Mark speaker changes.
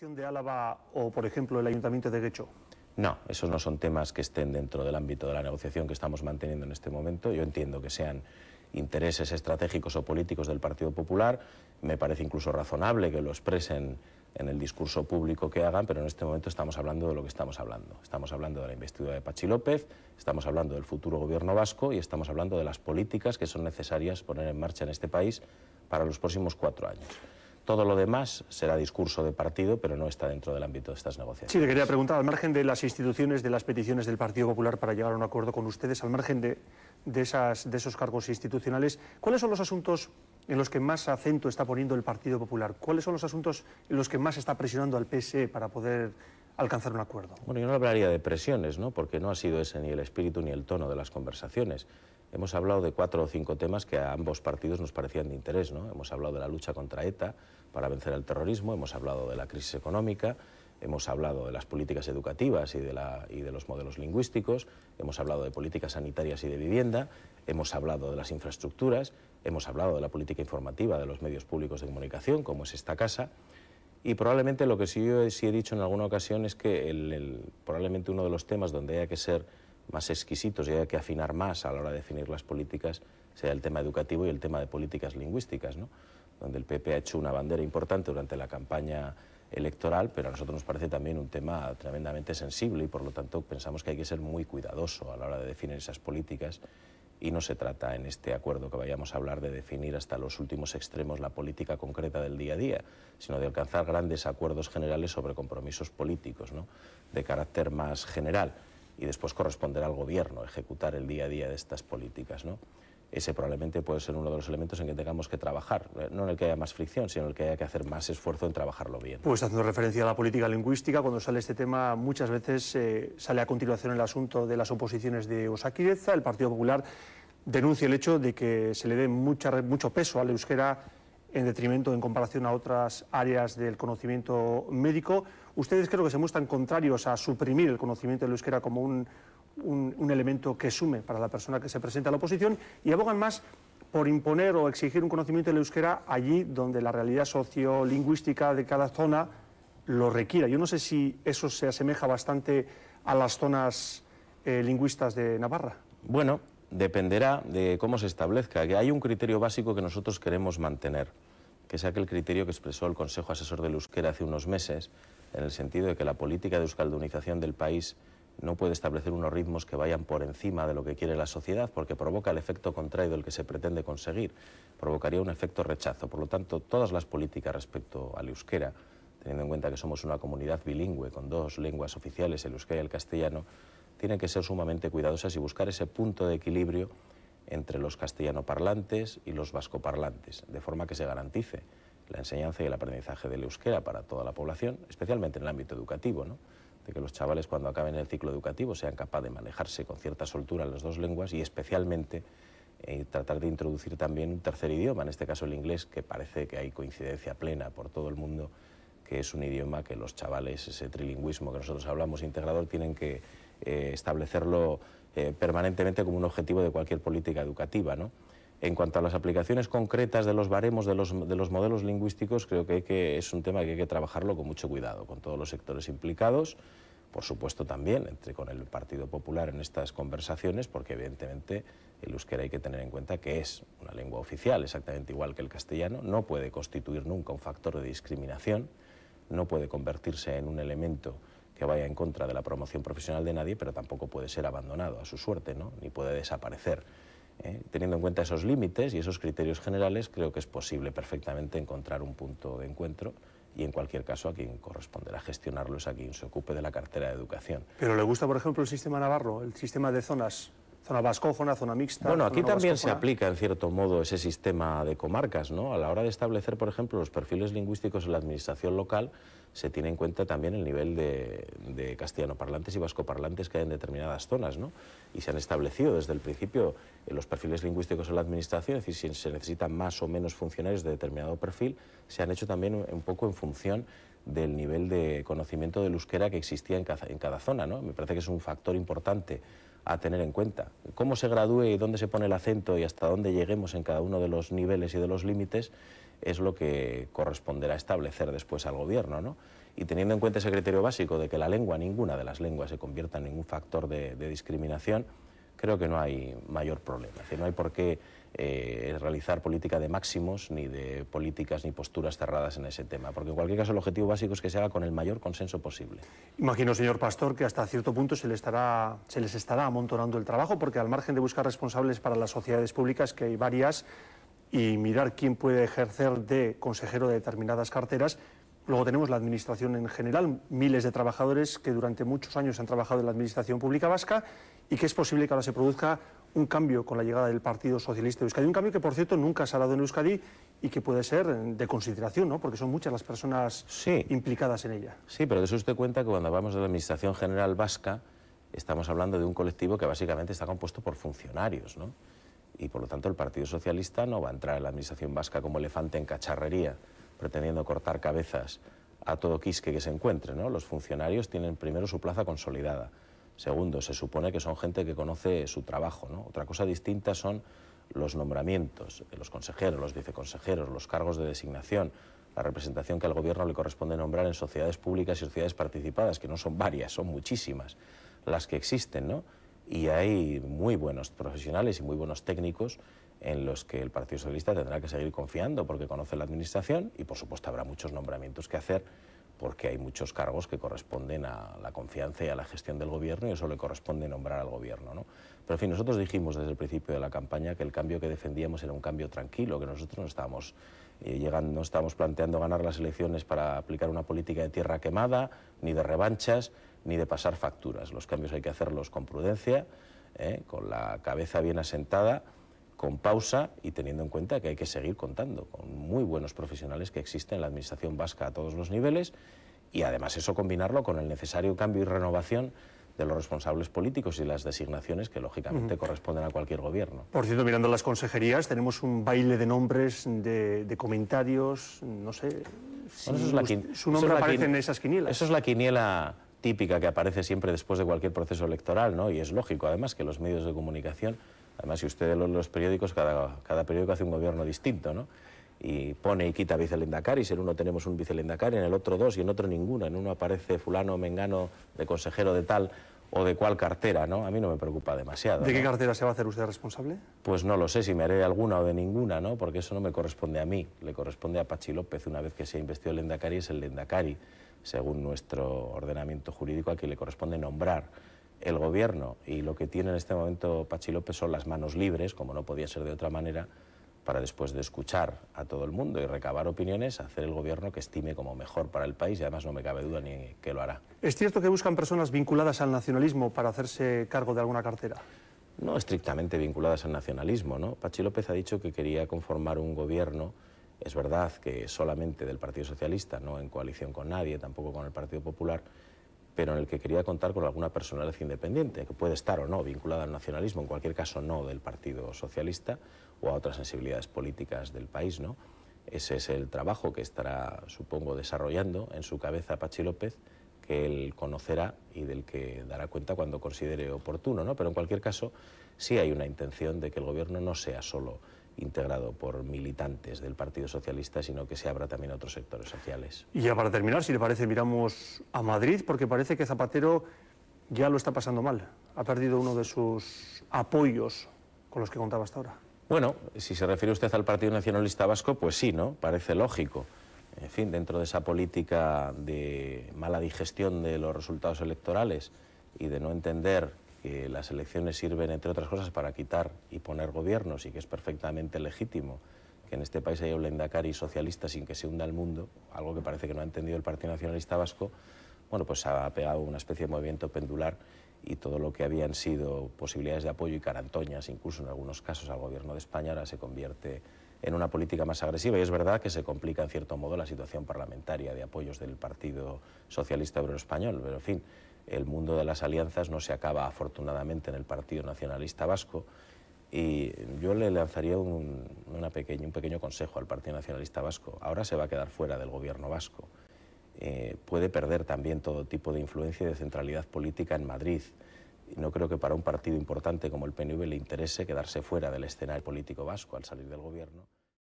Speaker 1: de Álava o, por ejemplo, el Ayuntamiento de Guecho?
Speaker 2: No, esos no son temas que estén dentro del ámbito de la negociación que estamos manteniendo en este momento. Yo entiendo que sean intereses estratégicos o políticos del Partido Popular. Me parece incluso razonable que lo expresen en el discurso público que hagan, pero en este momento estamos hablando de lo que estamos hablando. Estamos hablando de la investidura de Pachi López, estamos hablando del futuro gobierno vasco y estamos hablando de las políticas que son necesarias poner en marcha en este país para los próximos cuatro años. Todo lo demás será discurso de partido, pero no está dentro del ámbito de estas negociaciones. Sí, le quería preguntar,
Speaker 1: al margen de las instituciones, de las peticiones del Partido Popular para llegar a un acuerdo con ustedes, al margen de, esas, de esos cargos institucionales, ¿cuáles son los asuntos en los que más acento está poniendo el Partido Popular? ¿Cuáles son los asuntos en los que más está presionando al PSE para poder alcanzar un acuerdo?
Speaker 2: Bueno, yo no hablaría de presiones, ¿no? porque no ha sido ese ni el espíritu ni el tono de las conversaciones hemos hablado de cuatro o cinco temas que a ambos partidos nos parecían de interés. ¿no? Hemos hablado de la lucha contra ETA para vencer al terrorismo, hemos hablado de la crisis económica, hemos hablado de las políticas educativas y de, los modelos lingüísticos, hemos hablado de políticas sanitarias y de vivienda, hemos hablado de las infraestructuras, hemos hablado de la política informativa de los medios públicos de comunicación, como es esta casa. Y probablemente lo que sí, he dicho en alguna ocasión es que probablemente uno de los temas donde haya que ser más exquisitos y hay que afinar más a la hora de definir las políticas sea el tema educativo y el tema de políticas lingüísticas, donde el PP ha hecho una bandera importante durante la campaña electoral, pero a nosotros nos parece también un tema tremendamente sensible y por lo tanto pensamos que hay que ser muy cuidadoso a la hora de definir esas políticas y no se trata en este acuerdo que vayamos a hablar de definir hasta los últimos extremos la política concreta del día a día, sino de alcanzar grandes acuerdos generales sobre compromisos políticos de carácter más general y después corresponderá al gobierno ejecutar el día a día de estas políticas. ¿no? Ese probablemente puede ser uno de los elementos en que tengamos que trabajar, eh, no en el que haya más fricción, sino en el que haya que hacer más esfuerzo en trabajarlo bien.
Speaker 1: Pues haciendo referencia a la política lingüística, cuando sale este tema muchas veces eh, sale a continuación el asunto de las oposiciones de Osakireza. el Partido Popular denuncia el hecho de que se le dé mucho peso al euskera en detrimento en comparación a otras áreas del conocimiento médico. Ustedes creo que se muestran contrarios a suprimir el conocimiento del euskera como un, elemento que sume para la persona que se presenta a la oposición y abogan más por imponer o exigir un conocimiento del euskera allí donde la realidad sociolingüística de cada zona lo requiera. Yo no sé si eso se asemeja bastante a las zonas eh, lingüistas de Navarra.
Speaker 2: Bueno, dependerá de cómo se establezca, que hay un criterio básico que nosotros queremos mantener que es el criterio que expresó el Consejo Asesor del Euskera hace unos meses, en el sentido de que la política de euskaldunización del país no puede establecer unos ritmos que vayan por encima de lo que quiere la sociedad, porque provoca el efecto contrario del que se pretende conseguir, provocaría un efecto rechazo. Por lo tanto, todas las políticas respecto al euskera, teniendo en cuenta que somos una comunidad bilingüe con dos lenguas oficiales, el euskera y el castellano, tienen que ser sumamente cuidadosas y buscar ese punto de equilibrio entre los castellanoparlantes y los vascoparlantes, de forma que se garantice la enseñanza y el aprendizaje del euskera para toda la población, especialmente en el ámbito educativo, de que los chavales cuando acaben el ciclo educativo sean capaces de manejarse con cierta soltura las dos lenguas y especialmente eh, tratar de introducir también un tercer idioma, en este caso el inglés, que parece que hay coincidencia plena por todo el mundo, que es un idioma que los chavales, ese trilingüismo que nosotros hablamos integrador, tienen que eh, establecerlo eh, permanentemente como un objetivo de cualquier política educativa. ¿no? En cuanto a las aplicaciones concretas de los baremos, de los, modelos lingüísticos, creo que, es un tema que hay que trabajarlo con mucho cuidado, con todos los sectores implicados, por supuesto también entre con el Partido Popular en estas conversaciones, porque evidentemente el euskera hay que tener en cuenta que es una lengua oficial, exactamente igual que el castellano, no puede constituir nunca un factor de discriminación, no puede convertirse en un elemento que vaya en contra de la promoción profesional de nadie, pero tampoco puede ser abandonado a su suerte, ¿no? ni puede desaparecer. ¿eh? Teniendo en cuenta esos límites y esos criterios generales, creo que es posible perfectamente encontrar un punto de encuentro y en cualquier caso a quien corresponderá gestionarlo es a quien se ocupe de la cartera de educación.
Speaker 1: ¿Pero le gusta, por ejemplo, el sistema navarro, el sistema de zonas? zona vascófona, zona mixta. Bueno, aquí también se
Speaker 2: aplica en cierto modo ese sistema de comarcas, ¿no? A la hora de establecer, por ejemplo, los perfiles lingüísticos en la administración local, se tiene en cuenta también el nivel de, de castellano parlantes y vascoparlantes que hay en determinadas zonas, ¿no? Y se han establecido desde el principio eh, los perfiles lingüísticos en la administración, es decir, si se necesitan más o menos funcionarios de determinado perfil, se han hecho también un poco en función del nivel de conocimiento del euskera que existía en cada, en cada zona, ¿no? Me parece que es un factor importante a tener en cuenta. Cómo se gradúe y dónde se pone el acento y hasta dónde lleguemos en cada uno de los niveles y de los límites es lo que corresponderá establecer después al gobierno, Y teniendo en cuenta ese criterio básico de que la lengua, ninguna de las lenguas se convierta en ningún factor de, de discriminación, creo que no hay mayor problema. Es decir, no hay por qué eh, realizar política de máximos, ni de políticas ni posturas cerradas en ese tema, porque en cualquier caso el objetivo básico es que se haga con el mayor consenso posible.
Speaker 1: Imagino, señor Pastor, que hasta cierto punto se, le estará, se les estará amontonando el trabajo, porque al margen de buscar responsables para las sociedades públicas, que hay varias, y mirar quién puede ejercer de consejero de determinadas carteras, Luego tenemos la Administración en general, miles de trabajadores que durante muchos años han trabajado en la Administración Pública Vasca y que es posible que ahora se produzca un cambio con la llegada del Partido Socialista de Euskadi, un cambio que por cierto nunca se ha dado en Euskadi y que puede ser de consideración, ¿no? Porque son muchas las personas implicadas en ella.
Speaker 2: Sí, pero de eso usted cuenta que cuando hablamos de la Administración General Vasca, estamos hablando de un colectivo que básicamente está compuesto por funcionarios, Y por lo tanto el Partido Socialista no va a entrar en la Administración Vasca como elefante en cacharrería, pretendiendo cortar cabezas a todo quisque que se encuentre, ¿no? Los funcionarios tienen primero su plaza consolidada. Segundo, se supone que son gente que conoce su trabajo. Otra cosa distinta son los nombramientos, eh, los consejeros, los viceconsejeros, los cargos de designación, la representación que al gobierno le corresponde nombrar en sociedades públicas y sociedades participadas, que no son varias, son muchísimas las que existen, ¿no? Y hay muy buenos profesionales y muy buenos técnicos en los que el Partido Socialista tendrá que seguir confiando porque conoce la administración y por supuesto habrá muchos nombramientos que hacer porque hay muchos cargos que corresponden a la confianza y a la gestión del gobierno y eso le corresponde nombrar al gobierno. ¿no? Pero en fin, nosotros dijimos desde el principio de la campaña que el cambio que defendíamos era un cambio tranquilo, que nosotros no estábamos, eh, llegando, no estábamos planteando ganar las elecciones para aplicar una política de tierra quemada, ni de revanchas, ni de pasar facturas. Los cambios hay que hacerlos con prudencia, ¿eh? con la cabeza bien asentada con pausa y teniendo en cuenta que hay que seguir contando con muy buenos profesionales que existen en la Administración vasca a todos los niveles y además eso combinarlo con el necesario cambio y renovación de los responsables políticos y las designaciones que lógicamente corresponden a cualquier gobierno.
Speaker 1: Por cierto, mirando las consejerías, tenemos un baile de nombres, de, comentarios, no sé. su nombre aparece en
Speaker 2: esas quinielas. Eso es la quiniela típica que aparece siempre después de cualquier proceso electoral, ¿no? Y es lógico, además, que los medios de comunicación Además, si ustedes los periódicos, cada, periódico hace un gobierno distinto, ¿no? y pone y quita vicelendacaris, en uno tenemos un vicelendacari, en el otro dos y en otro ninguna. en uno aparece fulano, mengano, de consejero de tal o de cuál cartera, ¿no? A mí no me preocupa demasiado. ¿De qué cartera
Speaker 1: se va a hacer usted responsable?
Speaker 2: Pues no lo sé, si me haré de alguna o de ninguna, ¿no? Porque eso no me corresponde a mí, le corresponde a Pachi López, una vez que se ha investido el lendacari es el lendacari, según nuestro ordenamiento jurídico a quien le corresponde nombrar el gobierno y lo que tiene en este momento Pachi López son las manos libres, como no podía ser de otra manera, para después de escuchar a todo el mundo y recabar opiniones, hacer el gobierno que estime como mejor para el país y además no me cabe duda ni que lo hará.
Speaker 1: ¿Es cierto que buscan personas vinculadas al nacionalismo para hacerse cargo de alguna cartera?
Speaker 2: No estrictamente vinculadas al nacionalismo, ¿no? Pachi López ha dicho que quería conformar un gobierno, es verdad que solamente del Partido Socialista, no en coalición con nadie, tampoco con el Partido Popular, pero en el que quería contar con alguna personalidad independiente, que puede estar o no vinculada al nacionalismo, en cualquier caso no del Partido Socialista o a otras sensibilidades políticas del país. ¿no? Ese es el trabajo que estará, supongo, desarrollando en su cabeza Pachi López, que él conocerá y del que dará cuenta cuando considere oportuno. ¿no? Pero en cualquier caso, sí hay una intención de que el Gobierno no sea solo integrado por militantes del Partido Socialista, sino que se abra también a otros sectores sociales.
Speaker 1: Y ya para terminar, si le parece, miramos a Madrid, porque parece que Zapatero ya lo está pasando mal. Ha perdido uno de sus apoyos con los que contaba hasta ahora.
Speaker 2: Bueno, si se refiere usted al Partido Nacionalista Vasco, pues sí, ¿no? Parece lógico. En fin, dentro de esa política de mala digestión de los resultados electorales y de no entender que las elecciones sirven, entre otras cosas, para quitar y poner gobiernos y que es perfectamente legítimo que en este país haya un y socialista sin que se hunda el mundo, algo que parece que no ha entendido el Partido Nacionalista Vasco, bueno, pues ha pegado una especie de movimiento pendular y todo lo que habían sido posibilidades de apoyo y carantoñas, incluso en algunos casos al gobierno de España, ahora se convierte en una política más agresiva. Y es verdad que se complica en cierto modo la situación parlamentaria de apoyos del Partido Socialista Obrero Español, pero en fin, el mundo de las alianzas no se acaba afortunadamente en el Partido Nacionalista Vasco y yo le lanzaría un, una un pequeño consejo al Partido Nacionalista Vasco. Ahora se va a quedar fuera del gobierno vasco. Eh, puede perder también todo tipo de influencia y de centralidad política en Madrid. No creo que para un partido importante como el PNV le interese quedarse fuera del escenario político vasco al salir del gobierno.